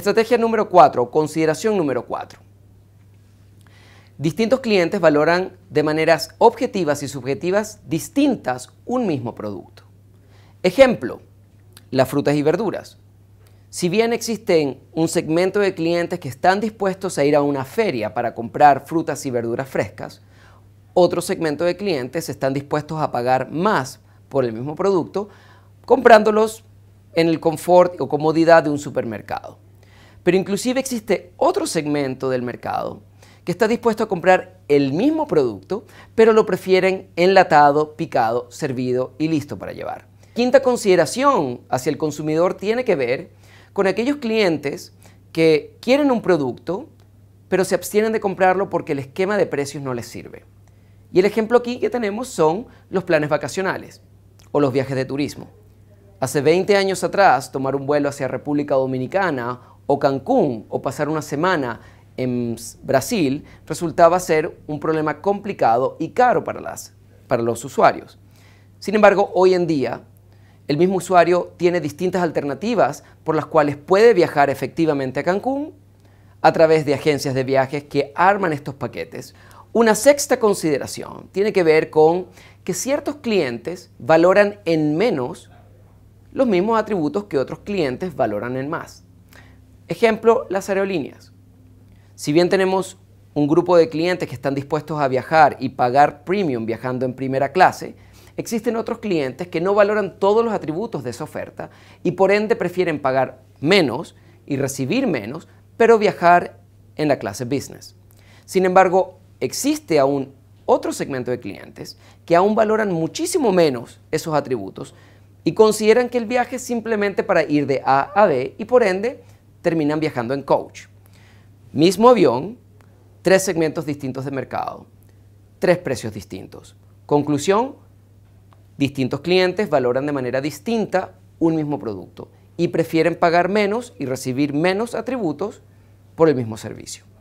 Estrategia número 4, consideración número 4. Distintos clientes valoran de maneras objetivas y subjetivas distintas un mismo producto. Ejemplo, las frutas y verduras. Si bien existen un segmento de clientes que están dispuestos a ir a una feria para comprar frutas y verduras frescas, otro segmento de clientes están dispuestos a pagar más por el mismo producto comprándolos en el confort o comodidad de un supermercado. Pero inclusive existe otro segmento del mercado que está dispuesto a comprar el mismo producto, pero lo prefieren enlatado, picado, servido y listo para llevar. Quinta consideración hacia el consumidor tiene que ver con aquellos clientes que quieren un producto, pero se abstienen de comprarlo porque el esquema de precios no les sirve. Y el ejemplo aquí que tenemos son los planes vacacionales o los viajes de turismo. Hace 20 años atrás, tomar un vuelo hacia República Dominicana o Cancún o pasar una semana en Brasil resultaba ser un problema complicado y caro para, las, para los usuarios. Sin embargo, hoy en día, el mismo usuario tiene distintas alternativas por las cuales puede viajar efectivamente a Cancún a través de agencias de viajes que arman estos paquetes. Una sexta consideración tiene que ver con que ciertos clientes valoran en menos los mismos atributos que otros clientes valoran en más. Ejemplo, las aerolíneas. Si bien tenemos un grupo de clientes que están dispuestos a viajar y pagar premium viajando en primera clase, existen otros clientes que no valoran todos los atributos de esa oferta y por ende prefieren pagar menos y recibir menos, pero viajar en la clase business. Sin embargo, existe aún otro segmento de clientes que aún valoran muchísimo menos esos atributos y consideran que el viaje es simplemente para ir de A a B y por ende terminan viajando en coach. Mismo avión, tres segmentos distintos de mercado, tres precios distintos. Conclusión, distintos clientes valoran de manera distinta un mismo producto y prefieren pagar menos y recibir menos atributos por el mismo servicio.